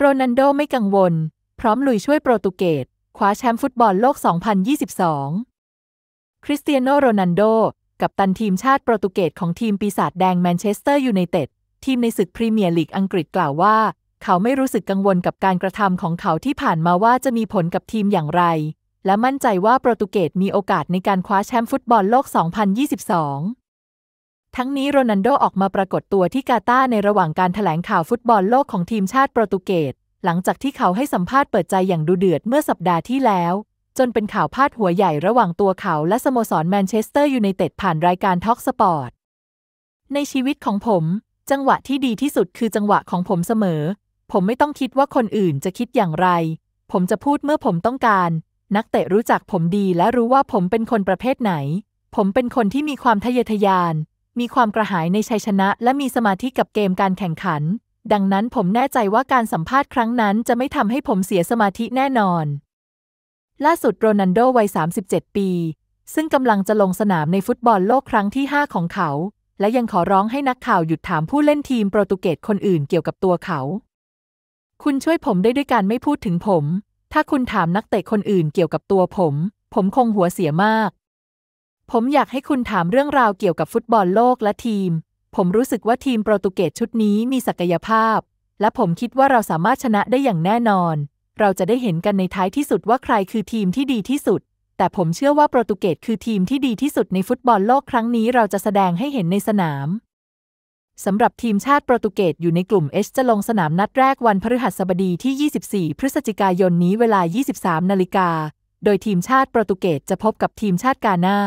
โรนันโดไม่กังวล พร้อมลุยช่วยโปรตุเกสคว้าแชมป์ฟุตบอลโลก 2022คริสเตียโนโรนันโด กับตันทีมชาติโปรตุเกสของทีมปีศาจแดงแมนเชสเตอร์ยูไนเต็ดทีมในศึกพรีเมียร์ลีกอังกฤษกล่าวว่า เขาไม่รู้สึกกังวลกับการกระทำของเขาที่ผ่านมาว่าจะมีผลกับทีมอย่างไร และมั่นใจว่าโปรตุเกสมีโอกาสในการคว้าแชมป์ฟุตบอลโลก2022ทั้งนี้โรนันโดออกมาปรากฏตัวที่กาตาในระหว่างการถแถลงข่าวฟุตบอลโลกของทีมชาติโปรตุเกสหลังจากที่เขาให้สัมภาษณ์เปิดใจอย่างดูเดือดเมื่อสัปดาห์ที่แล้ว จนเป็นข่าวพาดหัวใหญ่ระหว่างตัวเขาและสโมสรแมนเชสเตอร์ยูไนเต็ดผ่านรายการท็อกสปอร์ต ในชีวิตของผม จังหวะที่ดีที่สุดคือจังหวะของผมเสมอ ผมไม่ต้องคิดว่าคนอื่นจะคิดอย่างไร ผมจะพูดเมื่อผมต้องการ นักเตะรู้จักผมดีและรู้ว่าผมเป็นคนประเภทไหน ผมเป็นคนที่มีความทะเยอทะยานมีความกระหายในชัยชนะ และมีสมาธิกับเกมการแข่งขัน ดังนั้นผมแน่ใจว่าการสัมภาษณ์ครั้งนั้นจะไม่ทำให้ผมเสียสมาธิแน่นอน ล่าสุดโรนันโดวัย37 ปี ซึ่งกำลังจะลงสนามในฟุตบอลโลกครั้งที่ 5 ของเขา และยังขอร้องให้นักข่าวหยุดถามผู้เล่นทีมโปรตุเกสคนอื่นเกี่ยวกับตัวเขา คุณช่วยผมได้ด้วยการไม่พูดถึงผม ถ้าคุณถามนักเตะคนอื่นเกี่ยวกับตัวผม ผมคงหัวเสียมากผมอยากให้คุณถามเรื่องราวเกี่ยวกับฟุตบอลโลกและทีม ผมรู้สึกว่าทีมโปรตุเกสชุดนี้มีศักยภาพ และผมคิดว่าเราสามารถชนะได้อย่างแน่นอน เราจะได้เห็นกันในท้ายที่สุดว่าใครคือทีมที่ดีที่สุด แต่ผมเชื่อว่าโปรตุเกสคือทีมที่ดีที่สุดในฟุตบอลโลกครั้งนี้เราจะแสดงให้เห็นในสนาม สำหรับทีมชาติโปรตุเกสอยู่ในกลุ่ม H จะลงสนามนัดแรกวันพฤหัสบดีที่ 24 พฤศจิกายนนี้เวลา 23นาฬิกา โดยทีมชาติโปรตุเกสจะพบกับทีมชาติกาหน้า